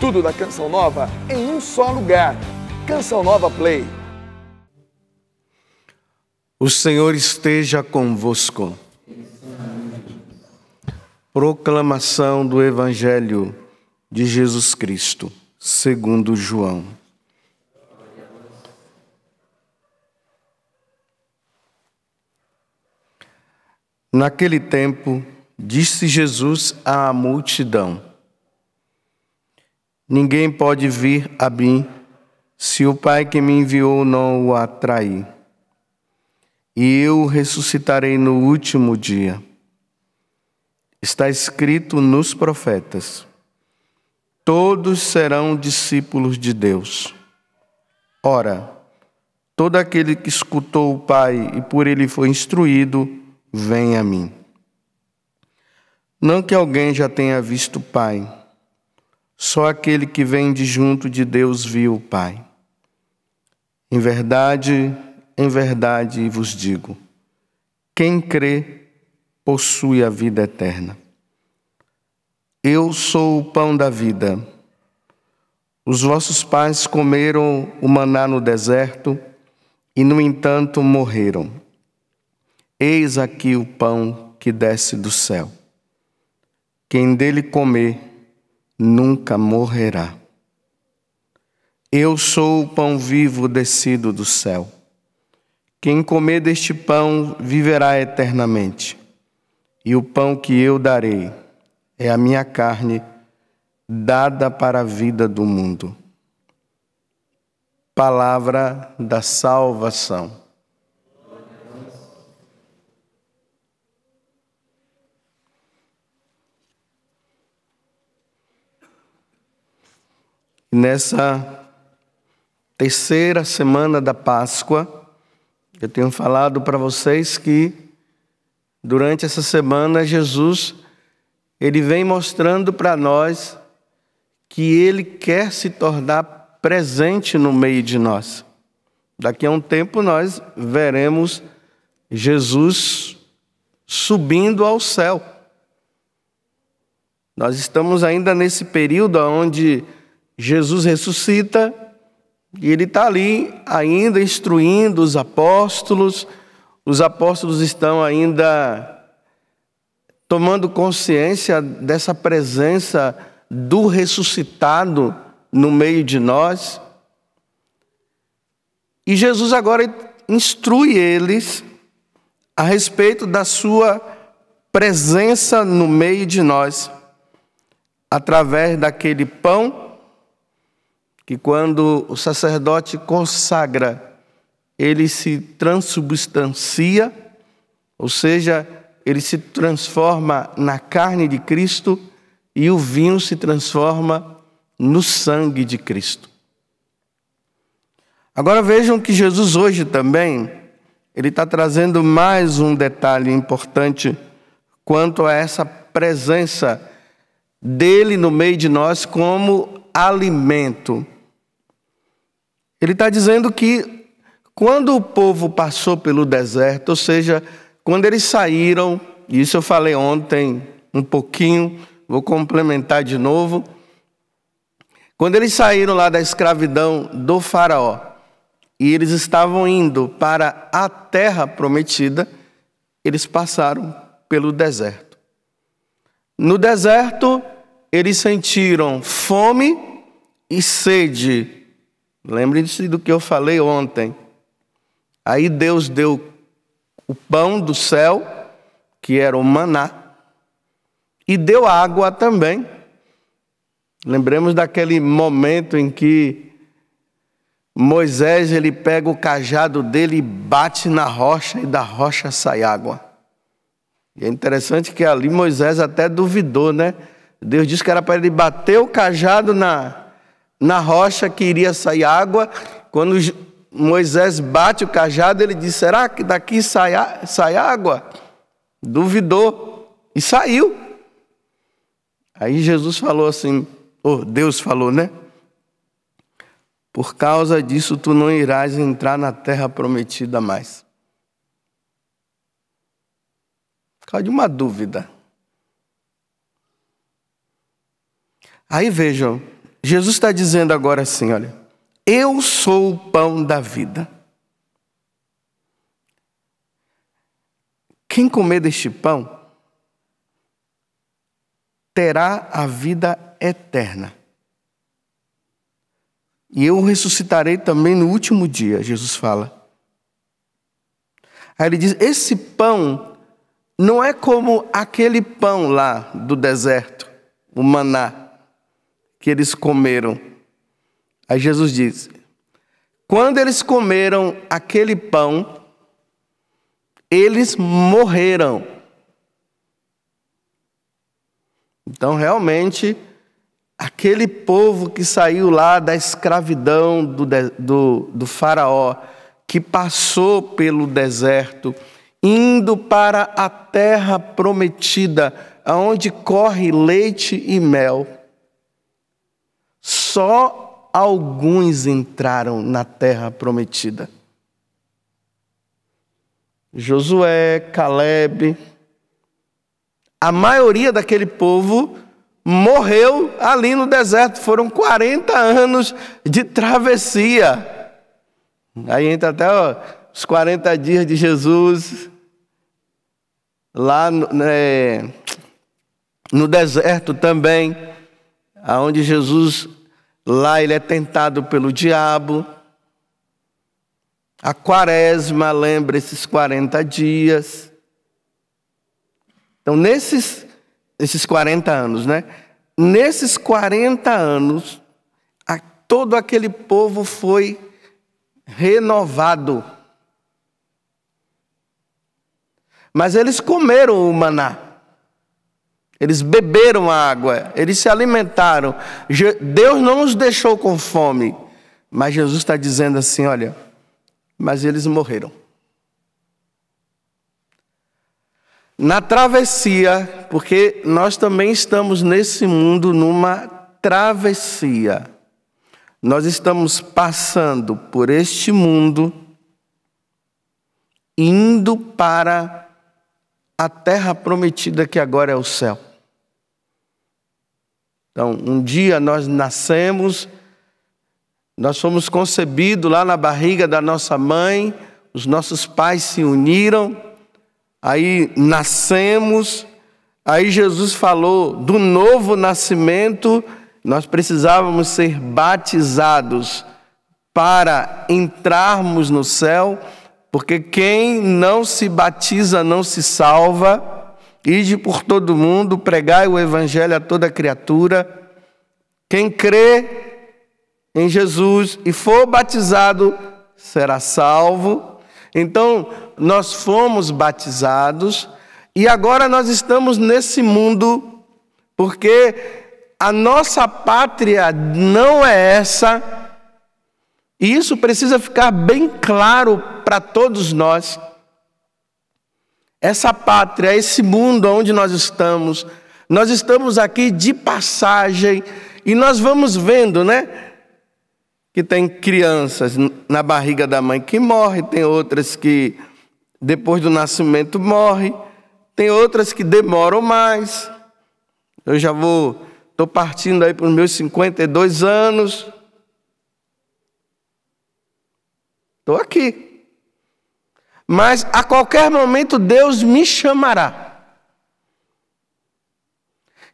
Tudo da Canção Nova em um só lugar. Canção Nova Play. O Senhor esteja convosco. Proclamação do Evangelho de Jesus Cristo, segundo João. Naquele tempo, disse Jesus à multidão: Ninguém pode vir a mim se o Pai que me enviou não o atrair. E eu o ressuscitarei no último dia. Está escrito nos profetas: todos serão discípulos de Deus. Ora, todo aquele que escutou o Pai e por ele foi instruído, vem a mim. Não que alguém já tenha visto o Pai só aquele que vem de junto de Deus viu o Pai. Em verdade, em verdade vos digo: quem crê possui a vida eterna. Eu sou o pão da vida. Os vossos pais comeram o maná no deserto e, no entanto, morreram. Eis aqui o pão que desce do céu. Quem dele comer, nunca morrerá. Eu sou o pão vivo descido do céu. Quem comer deste pão viverá eternamente. E o pão que eu darei é a minha carne, dada para a vida do mundo. Palavra da salvação. Nessa terceira semana da Páscoa, eu tenho falado para vocês que durante essa semana Jesus ele vem mostrando para nós que ele quer se tornar presente no meio de nós. Daqui a um tempo nós veremos Jesus subindo ao céu. Nós estamos ainda nesse período onde Jesus ressuscita e ele está ali ainda instruindo os apóstolos. Os apóstolos estão ainda tomando consciência dessa presença do ressuscitado no meio de nós. E Jesus agora instrui eles a respeito da sua presença no meio de nós, através daquele pão que quando o sacerdote consagra, ele se transubstancia, ou seja, ele se transforma na carne de Cristo e o vinho se transforma no sangue de Cristo. Agora vejam que Jesus hoje também ele está trazendo mais um detalhe importante quanto a essa presença dele no meio de nós como alimento. Ele está dizendo que quando o povo passou pelo deserto, ou seja, quando eles saíram, isso eu falei ontem um pouquinho, vou complementar de novo. Quando eles saíram lá da escravidão do Faraó e eles estavam indo para a terra prometida, eles passaram pelo deserto. No deserto, eles sentiram fome e sede Lembre-se do que eu falei ontem. Aí Deus deu o pão do céu, que era o maná, e deu água também. Lembremos daquele momento em que Moisés ele pega o cajado dele e bate na rocha e da rocha sai água. E é interessante que ali Moisés até duvidou, né? Deus disse que era para ele bater o cajado na na rocha que iria sair água. Quando Moisés bate o cajado, ele diz: Será que daqui sai, sai água? Duvidou e saiu. Aí Jesus falou assim: oh, Deus falou, né? Por causa disso tu não irás entrar na terra prometida mais. Por causa de uma dúvida. Aí vejam, Jesus está dizendo agora assim: olha, eu sou o pão da vida. Quem comer deste pão terá a vida eterna. E eu ressuscitarei também no último dia, Jesus fala. Aí ele diz: esse pão não é como aquele pão lá do deserto, o maná que eles comeram. Aí Jesus diz: Quando eles comeram aquele pão, eles morreram. Então, realmente, aquele povo que saiu lá da escravidão do, do, do, Faraó, que passou pelo deserto, indo para a terra prometida, aonde corre leite e mel, só alguns entraram na terra prometida. Josué, Caleb, a maioria daquele povo morreu ali no deserto. Foram 40 anos de travessia. Aí entra até ó, os 40 dias de Jesus lá né, no deserto também, aonde Jesus Lá ele é tentado pelo diabo. A quaresma lembra esses 40 dias. Então, nesses esses 40 anos, né? Nesses 40 anos, a, todo aquele povo foi renovado. Mas eles comeram o maná. Eles beberam água, eles se alimentaram. Deus não os deixou com fome. Mas Jesus está dizendo assim: olha, mas eles morreram. Na travessia, porque nós também estamos nesse mundo numa travessia. Nós estamos passando por este mundo, indo para a terra prometida que agora é o céu. Então, um dia nós nascemos, nós fomos concebidos lá na barriga da nossa mãe, os nossos pais se uniram, aí nascemos, aí Jesus falou do novo nascimento, nós precisávamos ser batizados para entrarmos no céu, porque quem não se batiza não se salva. Ide por todo mundo, pregai o evangelho a toda criatura. Quem crê em Jesus e for batizado será salvo. Então, nós fomos batizados e agora nós estamos nesse mundo porque a nossa pátria não é essa. E isso precisa ficar bem claro para todos nós essa pátria, esse mundo onde nós estamos. Nós estamos aqui de passagem e nós vamos vendo, né? Que tem crianças na barriga da mãe que morre, tem outras que depois do nascimento morre, tem outras que demoram mais. Eu já vou, estou partindo aí para os meus 52 anos. Estou aqui mas a qualquer momento Deus me chamará.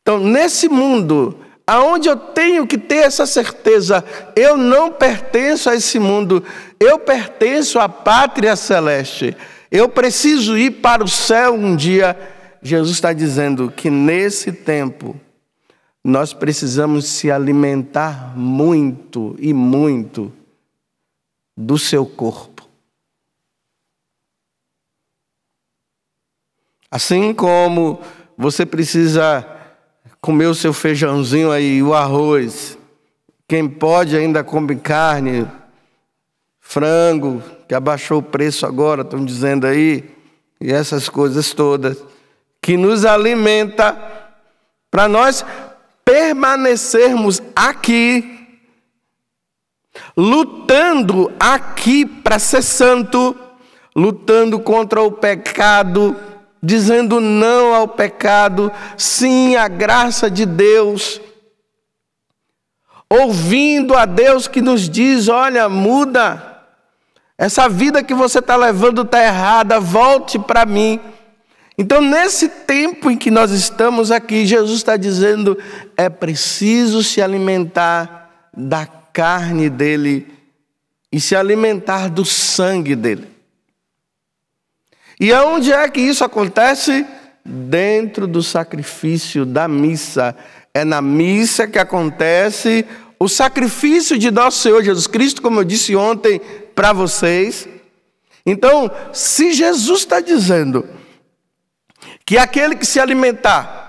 Então, nesse mundo, aonde eu tenho que ter essa certeza, eu não pertenço a esse mundo, eu pertenço à pátria celeste. Eu preciso ir para o céu um dia. Jesus está dizendo que nesse tempo nós precisamos se alimentar muito e muito do seu corpo. Assim como você precisa comer o seu feijãozinho aí, o arroz. Quem pode ainda come carne, frango, que abaixou o preço agora, estão dizendo aí, e essas coisas todas, que nos alimenta para nós permanecermos aqui, lutando aqui para ser santo, lutando contra o pecado dizendo não ao pecado, sim à graça de Deus, ouvindo a Deus que nos diz: olha, muda, essa vida que você está levando está errada, volte para mim. Então, nesse tempo em que nós estamos aqui, Jesus está dizendo: é preciso se alimentar da carne dele e se alimentar do sangue dele. E aonde é que isso acontece? Dentro do sacrifício da missa. É na missa que acontece o sacrifício de nosso Senhor Jesus Cristo, como eu disse ontem para vocês. Então, se Jesus está dizendo que aquele que se alimentar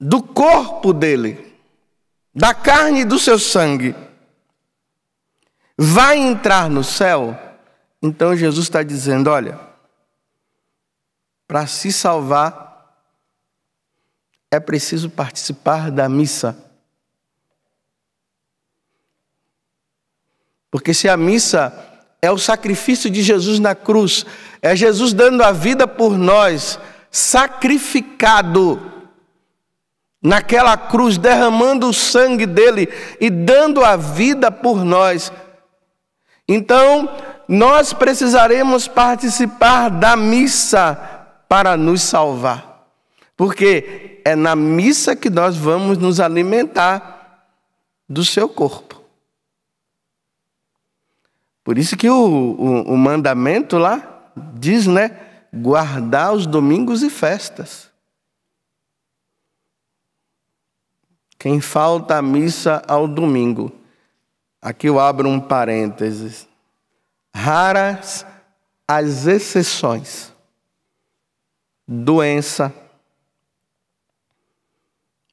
do corpo dele, da carne e do seu sangue, vai entrar no céu, então Jesus está dizendo: olha, para se salvar é preciso participar da missa. Porque se a missa é o sacrifício de Jesus na cruz, é Jesus dando a vida por nós, sacrificado naquela cruz, derramando o sangue dele e dando a vida por nós. Então, nós precisaremos participar da missa para nos salvar. Porque é na missa que nós vamos nos alimentar do seu corpo. Por isso que o, o, o mandamento lá diz, né? Guardar os domingos e festas. Quem falta a missa ao domingo. Aqui eu abro um parênteses raras as exceções. Doença.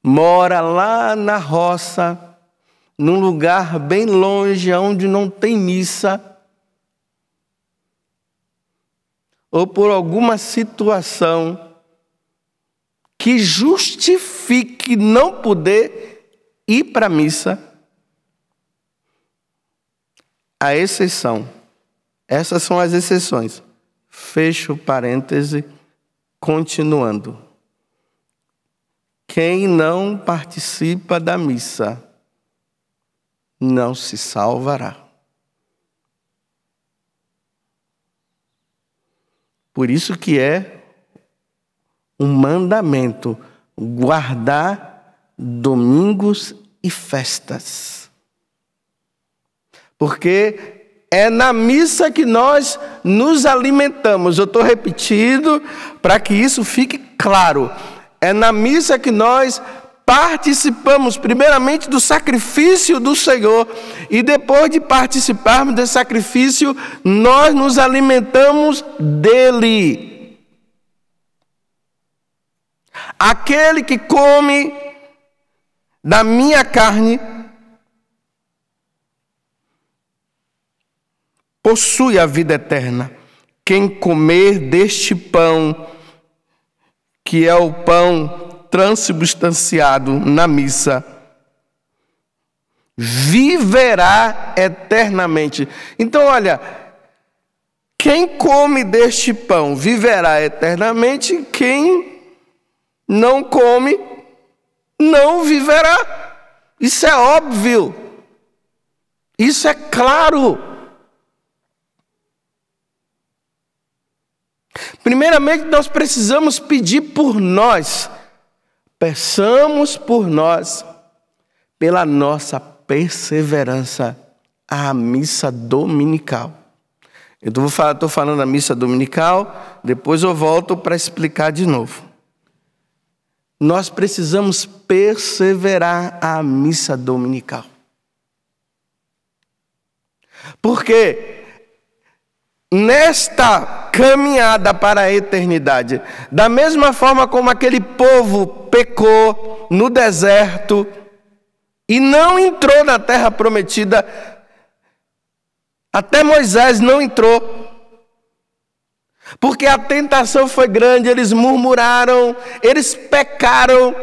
Mora lá na roça, num lugar bem longe, onde não tem missa. Ou por alguma situação que justifique não poder ir para a missa. A exceção essas são as exceções. Fecho parêntese, continuando. Quem não participa da missa não se salvará. Por isso que é um mandamento guardar domingos e festas. Porque é na missa que nós nos alimentamos. Eu estou repetindo para que isso fique claro. É na missa que nós participamos, primeiramente, do sacrifício do Senhor, e depois de participarmos desse sacrifício, nós nos alimentamos dele. Aquele que come da minha carne possui a vida eterna. Quem comer deste pão, que é o pão transubstanciado na missa, viverá eternamente. Então, olha, quem come deste pão viverá eternamente, quem não come não viverá. Isso é óbvio. Isso é claro. Primeiramente, nós precisamos pedir por nós. Peçamos por nós, pela nossa perseverança, à missa dominical. Eu estou falando da missa dominical, depois eu volto para explicar de novo. Nós precisamos perseverar à missa dominical. Por Porque nesta caminhada para a eternidade. Da mesma forma como aquele povo pecou no deserto e não entrou na terra prometida, até Moisés não entrou. Porque a tentação foi grande, eles murmuraram, eles pecaram.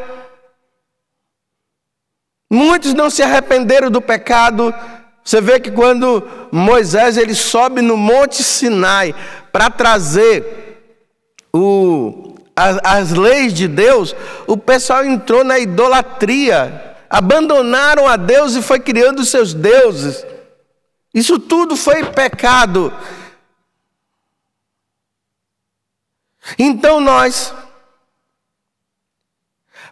Muitos não se arrependeram do pecado, você vê que quando Moisés ele sobe no Monte Sinai para trazer o, as, as leis de Deus, o pessoal entrou na idolatria, abandonaram a Deus e foi criando seus deuses. Isso tudo foi pecado. Então nós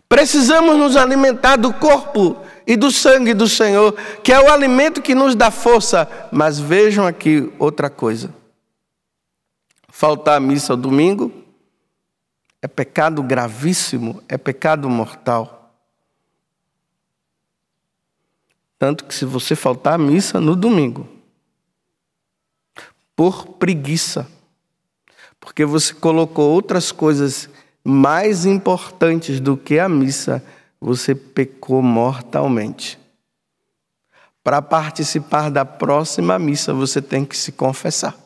precisamos nos alimentar do corpo e do sangue do Senhor, que é o alimento que nos dá força. Mas vejam aqui outra coisa: faltar a missa ao domingo é pecado gravíssimo, é pecado mortal. Tanto que se você faltar a missa no domingo, por preguiça, porque você colocou outras coisas mais importantes do que a missa, você pecou mortalmente. Para participar da próxima missa, você tem que se confessar.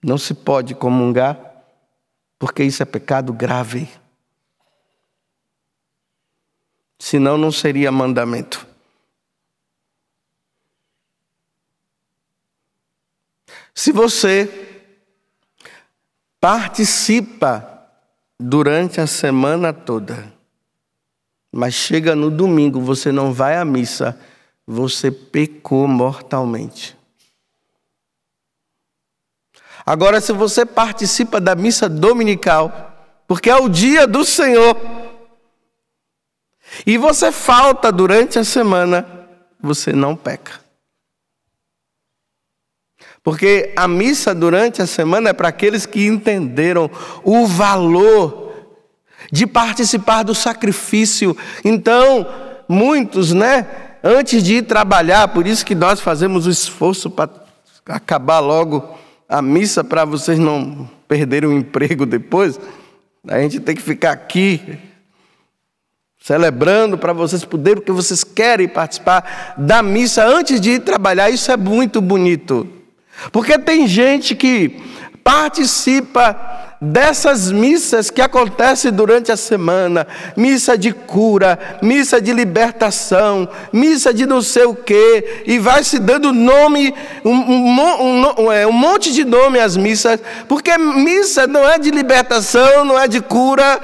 Não se pode comungar, porque isso é pecado grave. Senão, não seria mandamento. Se você participa durante a semana toda, mas chega no domingo, você não vai à missa, você pecou mortalmente. Agora, se você participa da missa dominical, porque é o dia do Senhor, e você falta durante a semana, você não peca. Porque a missa durante a semana é para aqueles que entenderam o valor de participar do sacrifício. Então, muitos, né, antes de ir trabalhar, por isso que nós fazemos o esforço para acabar logo a missa para vocês não perderem o emprego depois. A gente tem que ficar aqui celebrando para vocês poderem, porque vocês querem participar da missa antes de ir trabalhar. Isso é muito bonito. Porque tem gente que participa dessas missas que acontecem durante a semana, missa de cura, missa de libertação, missa de não sei o quê, e vai se dando nome, um, um, um, é, um monte de nome às missas, porque missa não é de libertação, não é de cura,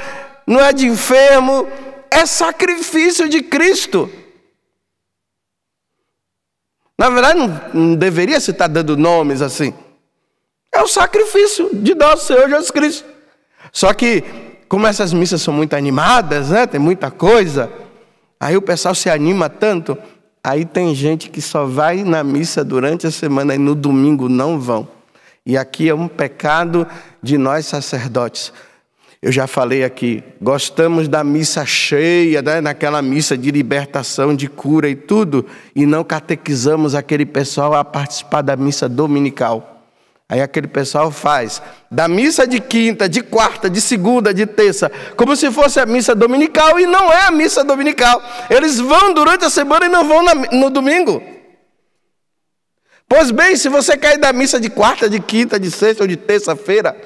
não é de enfermo, é sacrifício de Cristo. Na verdade, não, não deveria se estar dando nomes assim. É o sacrifício de nosso Senhor Jesus Cristo. Só que, como essas missas são muito animadas, né? Tem muita coisa. Aí o pessoal se anima tanto. Aí tem gente que só vai na missa durante a semana e no domingo não vão. E aqui é um pecado de nós sacerdotes. Eu já falei aqui, gostamos da missa cheia, né? naquela missa de libertação, de cura e tudo, e não catequizamos aquele pessoal a participar da missa dominical. Aí aquele pessoal faz da missa de quinta, de quarta, de segunda, de terça, como se fosse a missa dominical e não é a missa dominical. Eles vão durante a semana e não vão no domingo. Pois bem, se você cair da missa de quarta, de quinta, de sexta ou de terça-feira,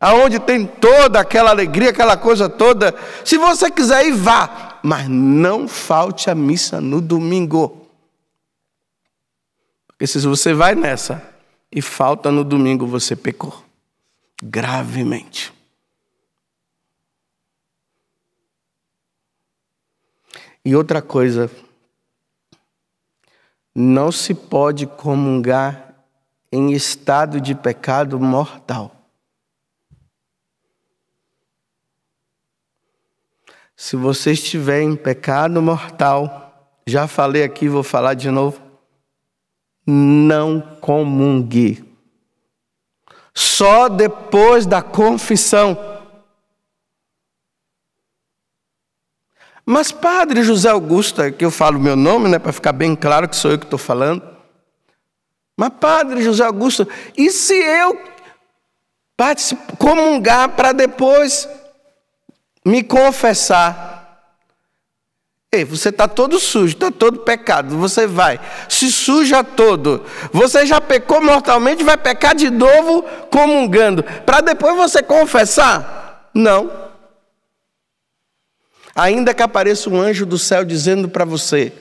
aonde tem toda aquela alegria, aquela coisa toda, se você quiser ir, vá, mas não falte a missa no domingo. Porque se você vai nessa, e falta no domingo, você pecou gravemente. E outra coisa, não se pode comungar em estado de pecado mortal. Se você estiver em pecado mortal, já falei aqui, vou falar de novo, não comungue. Só depois da confissão. Mas, padre José Augusto, é que eu falo meu nome, né, para ficar bem claro que sou eu que estou falando. Mas, padre José Augusto, e se eu comungar para depois me confessar? Ei, você está todo sujo, está todo pecado. Você vai, se suja todo. Você já pecou mortalmente, vai pecar de novo comungando. Para depois você confessar? Não. Ainda que apareça um anjo do céu dizendo para você: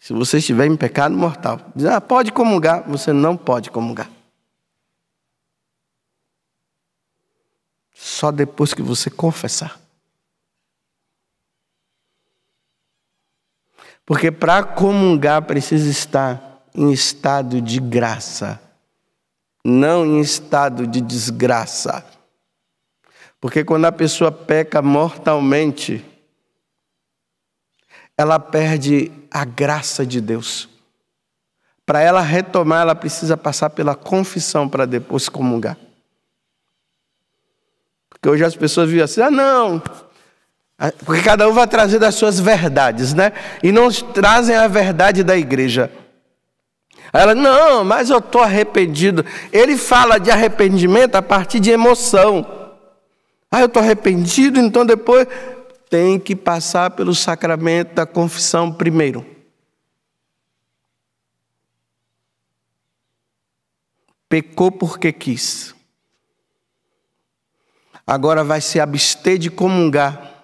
se você estiver em pecado mortal, diz, ah, pode comungar. Você não pode comungar. Só depois que você confessar. Porque para comungar precisa estar em estado de graça, não em estado de desgraça. Porque quando a pessoa peca mortalmente, ela perde a graça de Deus. Para ela retomar, ela precisa passar pela confissão para depois comungar. Porque hoje as pessoas vivem assim: ah, não, porque cada um vai trazer das suas verdades, né? E não trazem a verdade da igreja. Aí ela, não, mas eu estou arrependido. Ele fala de arrependimento a partir de emoção. Ah, eu estou arrependido, então depois tem que passar pelo sacramento da confissão primeiro. Pecou porque quis. Agora vai se abster de comungar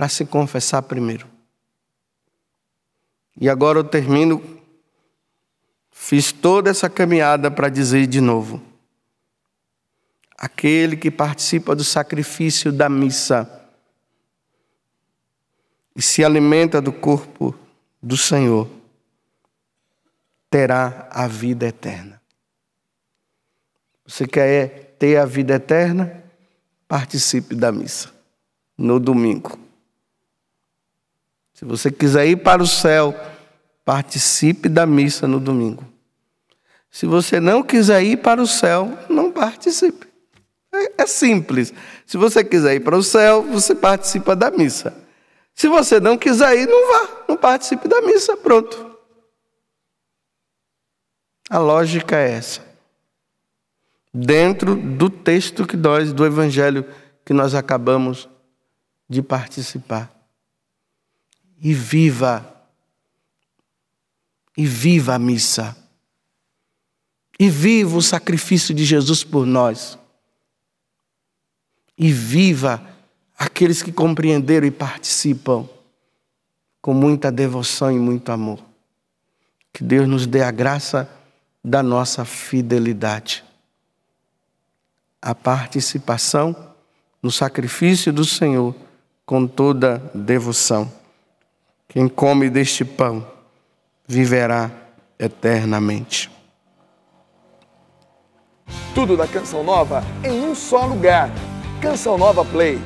para se confessar primeiro. E agora eu termino. Fiz toda essa caminhada para dizer de novo: aquele que participa do sacrifício da missa e se alimenta do corpo do Senhor, terá a vida eterna. Você quer ter a vida eterna? Participe da missa no domingo. Se você quiser ir para o céu, participe da missa no domingo. Se você não quiser ir para o céu, não participe. É, é simples. Se você quiser ir para o céu, você participa da missa. Se você não quiser ir, não vá, não participe da missa, pronto. A lógica é essa. Dentro do texto que nós, do evangelho que nós acabamos de participar e viva. E viva a missa. E viva o sacrifício de Jesus por nós. E viva aqueles que compreenderam e participam com muita devoção e muito amor. Que Deus nos dê a graça da nossa fidelidade. A participação no sacrifício do Senhor com toda devoção. Quem come deste pão viverá eternamente. Tudo da Canção Nova em um só lugar. Canção Nova Play.